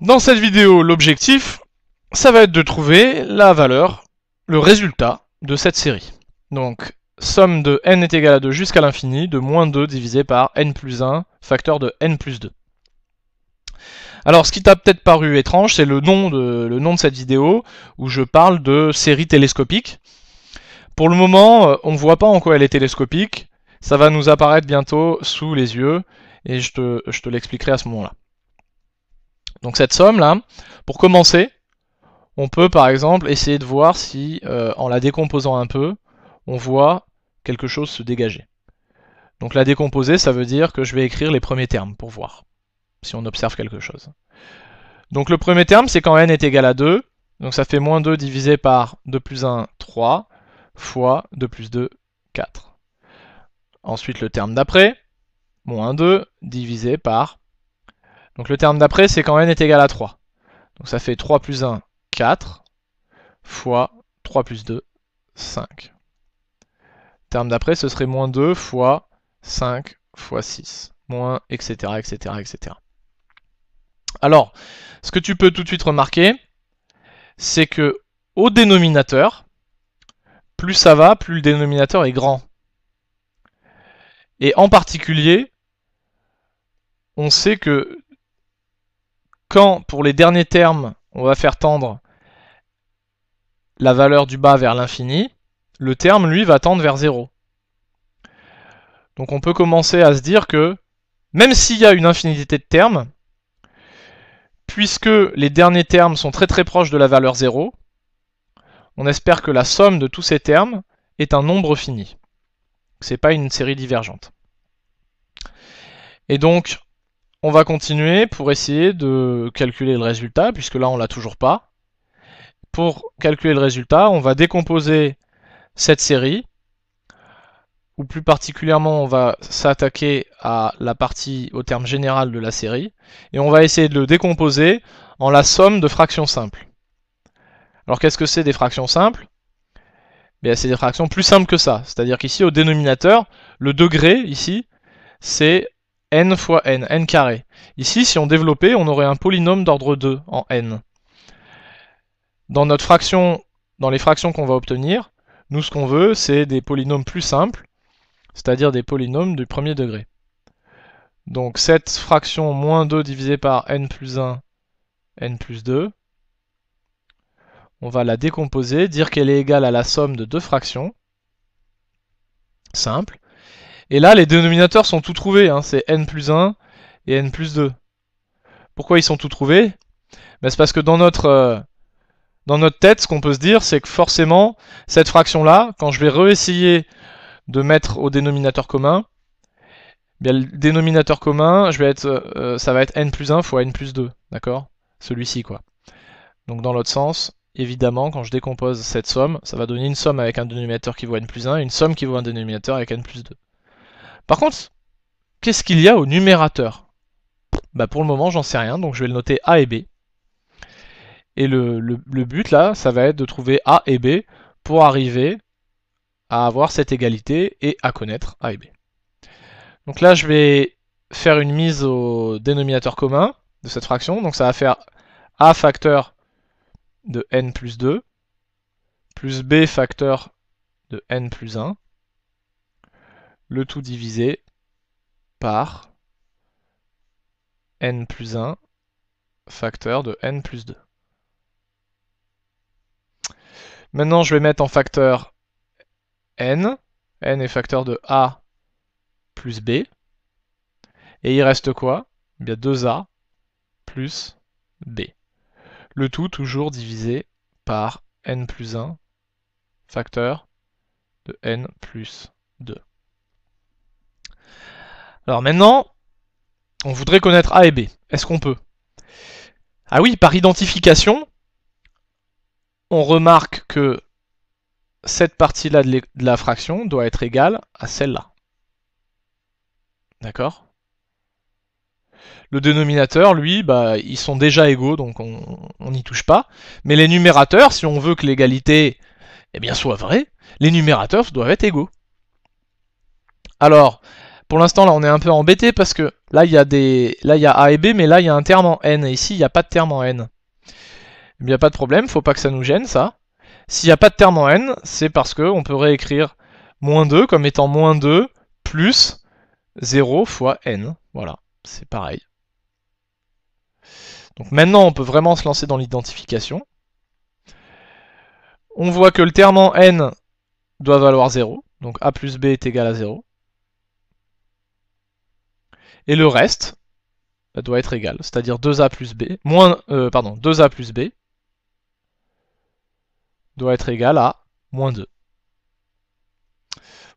Dans cette vidéo, l'objectif, ça va être de trouver la valeur, le résultat de cette série. Donc, somme de n est égale à 2 jusqu'à l'infini, de moins 2 divisé par n plus 1, facteur de n plus 2. Alors, ce qui t'a peut-être paru étrange, c'est le, nom de, le nom de cette vidéo, où je parle de série télescopique. Pour le moment, euh, on ne voit pas en quoi elle est télescopique, ça va nous apparaître bientôt sous les yeux, et je te l'expliquerai à ce moment-là. Donc cette somme-là, pour commencer, on peut par exemple essayer de voir si, euh, en la décomposant un peu, on voit quelque chose se dégager. Donc la décomposer, ça veut dire que je vais écrire les premiers termes pour voir si on observe quelque chose. Donc le premier terme, c'est quand n est égal à 2. Donc ça fait moins 2 divisé par 2 plus 1, 3, fois 2 plus 2, 4. Ensuite le terme d'après, moins 2 divisé par donc le terme d'après, c'est quand n est égal à 3. Donc ça fait 3 plus 1, 4, fois 3 plus 2, 5. Terme d'après, ce serait moins 2 fois 5 fois 6, moins, etc., etc., etc. Alors, ce que tu peux tout de suite remarquer, c'est que au dénominateur, plus ça va, plus le dénominateur est grand. Et en particulier, on sait que quand, pour les derniers termes, on va faire tendre la valeur du bas vers l'infini, le terme, lui, va tendre vers 0. Donc on peut commencer à se dire que, même s'il y a une infinité de termes, puisque les derniers termes sont très très proches de la valeur 0, on espère que la somme de tous ces termes est un nombre fini. C'est pas une série divergente. Et donc, on va continuer pour essayer de calculer le résultat, puisque là on l'a toujours pas. Pour calculer le résultat, on va décomposer cette série, ou plus particulièrement on va s'attaquer à la partie au terme général de la série, et on va essayer de le décomposer en la somme de fractions simples. Alors qu'est-ce que c'est des fractions simples C'est des fractions plus simples que ça, c'est-à-dire qu'ici au dénominateur, le degré ici, c'est n fois n, n carré. Ici, si on développait, on aurait un polynôme d'ordre 2 en n. Dans notre fraction, dans les fractions qu'on va obtenir, nous ce qu'on veut, c'est des polynômes plus simples, c'est-à-dire des polynômes du premier degré. Donc cette fraction moins 2 divisé par n plus 1, n plus 2, on va la décomposer, dire qu'elle est égale à la somme de deux fractions, simples, et là, les dénominateurs sont tout trouvés. Hein. C'est n plus 1 et n plus 2. Pourquoi ils sont tout trouvés ben, C'est parce que dans notre, euh, dans notre tête, ce qu'on peut se dire, c'est que forcément, cette fraction-là, quand je vais réessayer de mettre au dénominateur commun, eh bien, le dénominateur commun, je vais être, euh, ça va être n plus 1 fois n plus 2. D'accord Celui-ci, quoi. Donc dans l'autre sens, évidemment, quand je décompose cette somme, ça va donner une somme avec un dénominateur qui vaut n plus 1 et une somme qui vaut un dénominateur avec n plus 2. Par contre, qu'est-ce qu'il y a au numérateur bah Pour le moment, j'en sais rien, donc je vais le noter A et B. Et le, le but là, ça va être de trouver A et B pour arriver à avoir cette égalité et à connaître A et B. Donc là, je vais faire une mise au dénominateur commun de cette fraction. Donc ça va faire A facteur de n plus 2 plus B facteur de n plus 1 le tout divisé par n plus 1 facteur de n plus 2. Maintenant, je vais mettre en facteur n. n est facteur de a plus b. Et il reste quoi eh Bien 2a plus b. Le tout toujours divisé par n plus 1 facteur de n plus 2. Alors maintenant, on voudrait connaître A et B. Est-ce qu'on peut Ah oui, par identification, on remarque que cette partie-là de la fraction doit être égale à celle-là. D'accord le dénominateur, lui, bah, ils sont déjà égaux, donc on n'y touche pas. Mais les numérateurs, si on veut que l'égalité eh soit vraie, les numérateurs doivent être égaux. Alors, pour l'instant, là, on est un peu embêté parce que là, il y a des, là, il y a A et B, mais là, il y a un terme en N. Et ici, il n'y a pas de terme en N. Il n'y a pas de problème, faut pas que ça nous gêne, ça. S'il n'y a pas de terme en N, c'est parce qu'on on peut réécrire moins 2 comme étant moins 2 plus 0 fois N. Voilà, c'est pareil. Donc maintenant, on peut vraiment se lancer dans l'identification. On voit que le terme en N doit valoir 0. Donc A plus B est égal à 0. Et le reste bah, doit être égal, c'est-à-dire 2a plus b, euh, pardon, 2a b doit être égal à moins 2.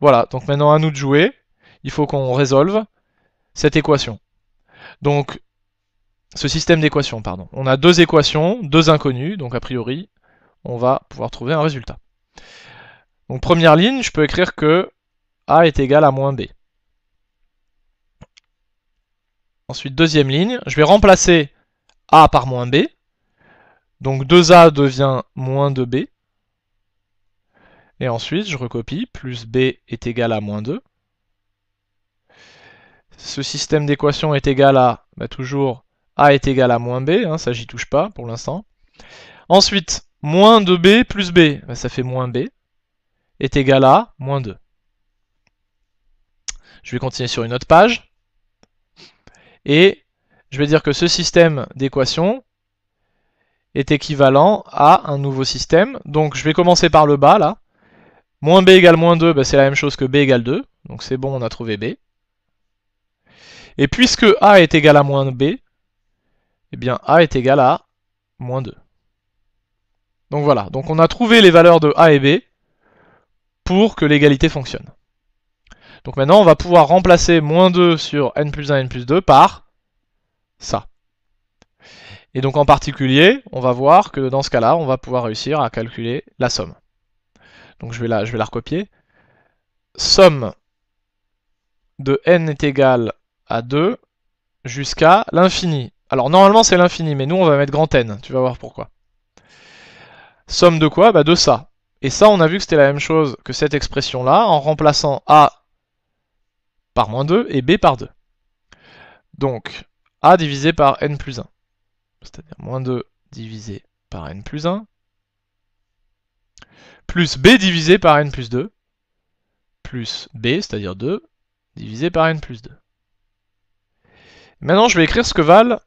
Voilà, donc maintenant à nous de jouer, il faut qu'on résolve cette équation. Donc, ce système d'équations, pardon. On a deux équations, deux inconnues, donc a priori, on va pouvoir trouver un résultat. Donc première ligne, je peux écrire que a est égal à moins b. Ensuite, deuxième ligne, je vais remplacer A par moins B. Donc 2A devient moins 2B. Et ensuite, je recopie, plus B est égal à moins 2. Ce système d'équation est égal à, bah, toujours, A est égal à moins B, hein, ça j'y touche pas pour l'instant. Ensuite, moins 2B plus B, bah, ça fait moins B, est égal à moins 2. Je vais continuer sur une autre page. Et je vais dire que ce système d'équations est équivalent à un nouveau système. Donc je vais commencer par le bas là. Moins b égale moins 2, bah, c'est la même chose que b égale 2. Donc c'est bon, on a trouvé b. Et puisque a est égal à moins b, et eh bien a est égal à moins 2. Donc voilà, donc on a trouvé les valeurs de a et b pour que l'égalité fonctionne. Donc maintenant, on va pouvoir remplacer moins 2 sur n plus 1, n plus 2 par ça. Et donc en particulier, on va voir que dans ce cas-là, on va pouvoir réussir à calculer la somme. Donc je vais la, je vais la recopier. Somme de n est égale à 2 jusqu'à l'infini. Alors normalement c'est l'infini, mais nous on va mettre grand n, tu vas voir pourquoi. Somme de quoi bah, de ça. Et ça on a vu que c'était la même chose que cette expression là, en remplaçant a par moins 2 et b par 2. Donc a divisé par n plus 1, c'est-à-dire moins 2 divisé par n plus 1, plus b divisé par n plus 2, plus b, c'est-à-dire 2, divisé par n plus 2. Maintenant, je vais écrire ce que valent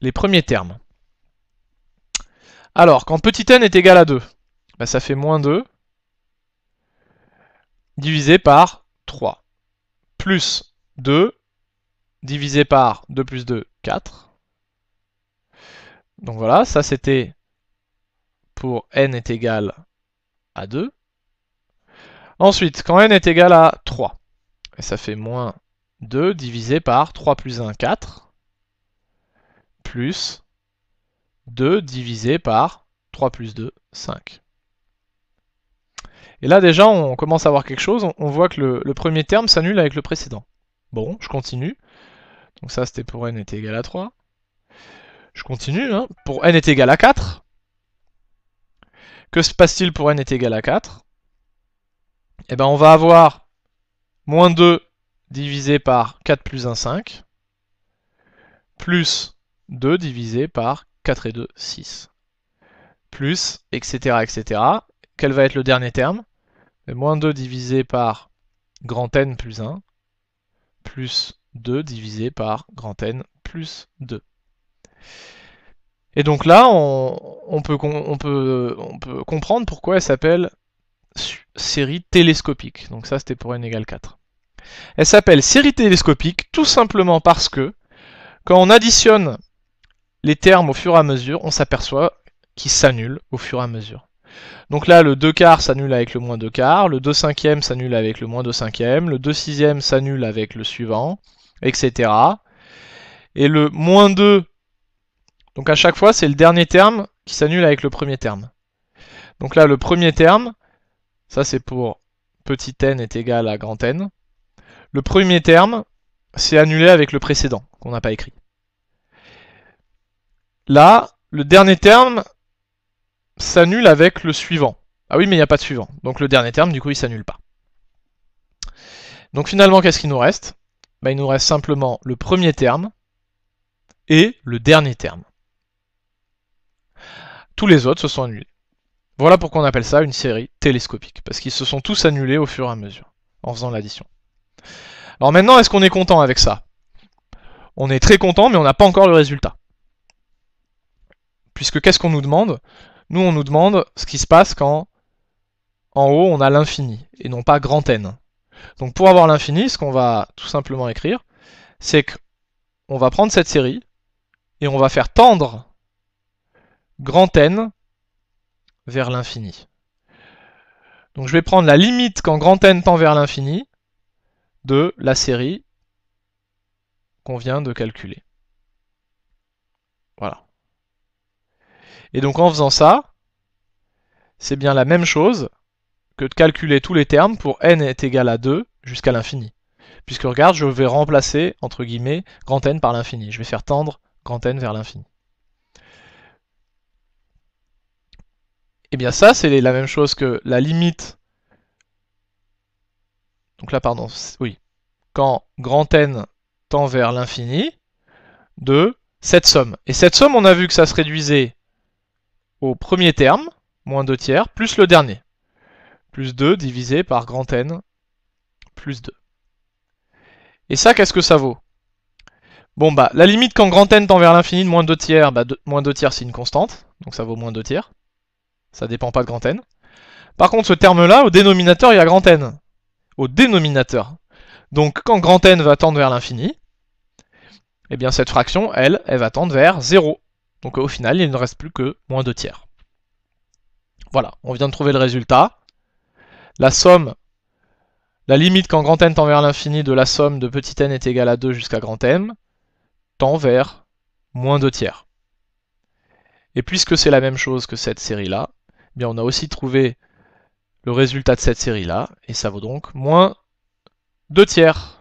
les premiers termes. Alors, quand petit n est égal à 2, bah, ça fait moins 2 divisé par 3 plus 2 divisé par 2 plus 2, 4. Donc voilà, ça c'était pour n est égal à 2. Ensuite, quand n est égal à 3, et ça fait moins 2 divisé par 3 plus 1, 4, plus 2 divisé par 3 plus 2, 5. Et là déjà on commence à voir quelque chose, on, voit que le, premier terme s'annule avec le précédent. Bon, je continue. Donc ça c'était pour n était égal à 3. Je continue, hein. pour n est égal à 4. Que se passe-t-il pour n est égal à 4 Eh bien on va avoir moins 2 divisé par 4 plus 1, 5, plus 2 divisé par 4 et 2, 6, plus, etc., etc. Quel va être le dernier terme moins 2 divisé par grand N plus 1, plus 2 divisé par grand N plus 2. Et donc là, on, peut, on peut, comprendre pourquoi elle s'appelle série télescopique. Donc ça, c'était pour n égale 4. Elle s'appelle série télescopique tout simplement parce que quand on additionne les termes au fur et à mesure, on s'aperçoit qu'ils s'annulent au fur et à mesure. Donc là, le 2 quart s'annule avec le moins 2 quart le 2 cinquième s'annule avec le moins 2 cinquième, le 2 sixième s'annule avec le suivant, etc. Et le moins 2, donc à chaque fois, c'est le dernier terme qui s'annule avec le premier terme. Donc là, le premier terme, ça c'est pour petit n est égal à grand n. Le premier terme, c'est annulé avec le précédent, qu'on n'a pas écrit. Là, le dernier terme, s'annule avec le suivant. Ah oui, mais il n'y a pas de suivant. Donc le dernier terme, du coup, il s'annule pas. Donc finalement, qu'est-ce qu'il nous reste bah, Il nous reste simplement le premier terme et le dernier terme. Tous les autres se sont annulés. Voilà pourquoi on appelle ça une série télescopique, parce qu'ils se sont tous annulés au fur et à mesure, en faisant l'addition. Alors maintenant, est-ce qu'on est content avec ça On est très content, mais on n'a pas encore le résultat. Puisque qu'est-ce qu'on nous demande nous, on nous demande ce qui se passe quand en haut, on a l'infini, et non pas grand N. Donc pour avoir l'infini, ce qu'on va tout simplement écrire, c'est qu'on va prendre cette série, et on va faire tendre grand N vers l'infini. Donc je vais prendre la limite quand grand N tend vers l'infini de la série qu'on vient de calculer. Voilà. Et donc en faisant ça, c'est bien la même chose que de calculer tous les termes pour n est égal à 2 jusqu'à l'infini. Puisque regarde, je vais remplacer, entre guillemets, grand n par l'infini. Je vais faire tendre grand n vers l'infini. Et eh bien ça, c'est la même chose que la limite... Donc là, pardon, oui. Quand grand n tend vers l'infini, de cette somme. Et cette somme, on a vu que ça se réduisait au premier terme, moins 2 tiers, plus le dernier. Plus 2 divisé par grand N, plus 2. Et ça, qu'est-ce que ça vaut Bon, bah, la limite quand grand N tend vers l'infini de moins 2 tiers, bah, moins 2 tiers, c'est une constante, donc ça vaut moins 2 tiers. Ça dépend pas de grand N. Par contre, ce terme-là, au dénominateur, il y a grand N. Au dénominateur. Donc, quand grand N va tendre vers l'infini, eh bien, cette fraction, elle, elle va tendre vers 0. Donc au final, il ne reste plus que moins 2 tiers. Voilà, on vient de trouver le résultat. La somme, la limite quand grand n tend vers l'infini de la somme de petit n est égale à 2 jusqu'à grand n, tend vers moins 2 tiers. Et puisque c'est la même chose que cette série-là, eh on a aussi trouvé le résultat de cette série-là, et ça vaut donc moins 2 tiers.